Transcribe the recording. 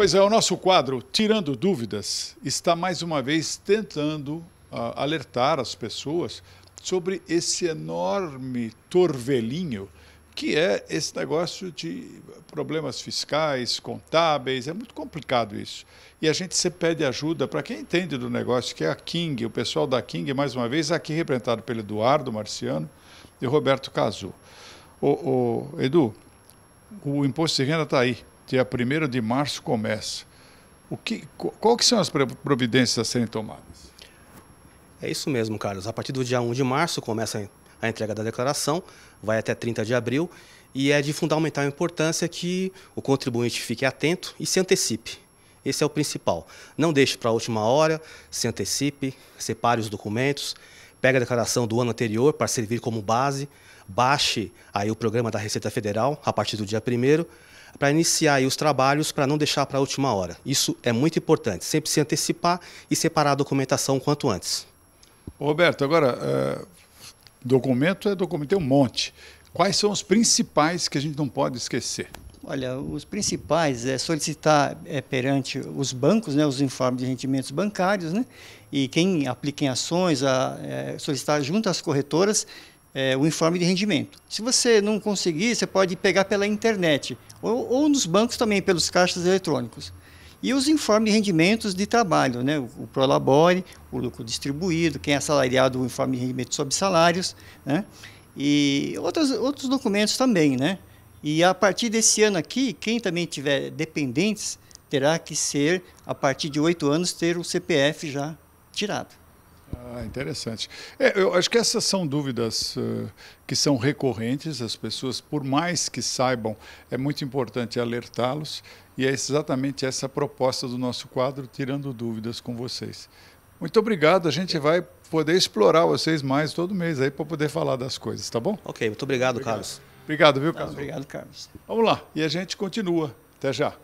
Pois é, o nosso quadro Tirando Dúvidas está mais uma vez tentando uh, alertar as pessoas sobre esse enorme torvelinho que é esse negócio de problemas fiscais, contábeis, é muito complicado isso. E a gente se pede ajuda para quem entende do negócio, que é a King, o pessoal da King, mais uma vez, aqui representado pelo Eduardo Marciano e Roberto Cazu. O, o Edu, o imposto de renda está aí dia 1 de março começa. O que, qual que são as providências a serem tomadas? É isso mesmo, Carlos. A partir do dia 1 de março começa a entrega da declaração, vai até 30 de abril, e é de fundamental importância que o contribuinte fique atento e se antecipe. Esse é o principal. Não deixe para a última hora, se antecipe, separe os documentos, pegue a declaração do ano anterior para servir como base, baixe aí o programa da Receita Federal a partir do dia 1 para iniciar os trabalhos para não deixar para a última hora. Isso é muito importante, sempre se antecipar e separar a documentação o quanto antes. Roberto, agora, eh, documento é documento, tem um monte. Quais são os principais que a gente não pode esquecer? Olha, os principais é solicitar é, perante os bancos, né, os informes de rendimentos bancários, né, e quem aplica em ações, a, é, solicitar junto às corretoras é, o informe de rendimento. Se você não conseguir, você pode pegar pela internet ou, ou nos bancos também, pelos caixas eletrônicos. E os informes de rendimentos de trabalho, né? o, Prolabore, o lucro distribuído, quem é assalariado, o informe de rendimento sobre salários, né? e outros, outros documentos também. Né? E a partir desse ano aqui, quem também tiver dependentes terá que ser, a partir de oito anos, ter o CPF já tirado. Ah, interessante. É, eu acho que essas são dúvidas uh, que são recorrentes, as pessoas, por mais que saibam, é muito importante alertá-los, e é exatamente essa a proposta do nosso quadro, Tirando Dúvidas com vocês. Muito obrigado, a gente vai poder explorar vocês mais todo mês aí para poder falar das coisas, tá bom? Ok, muito obrigado, obrigado. Carlos. Obrigado, viu, Carlos? Não, obrigado, Carlos. Vamos lá, e a gente continua. Até já.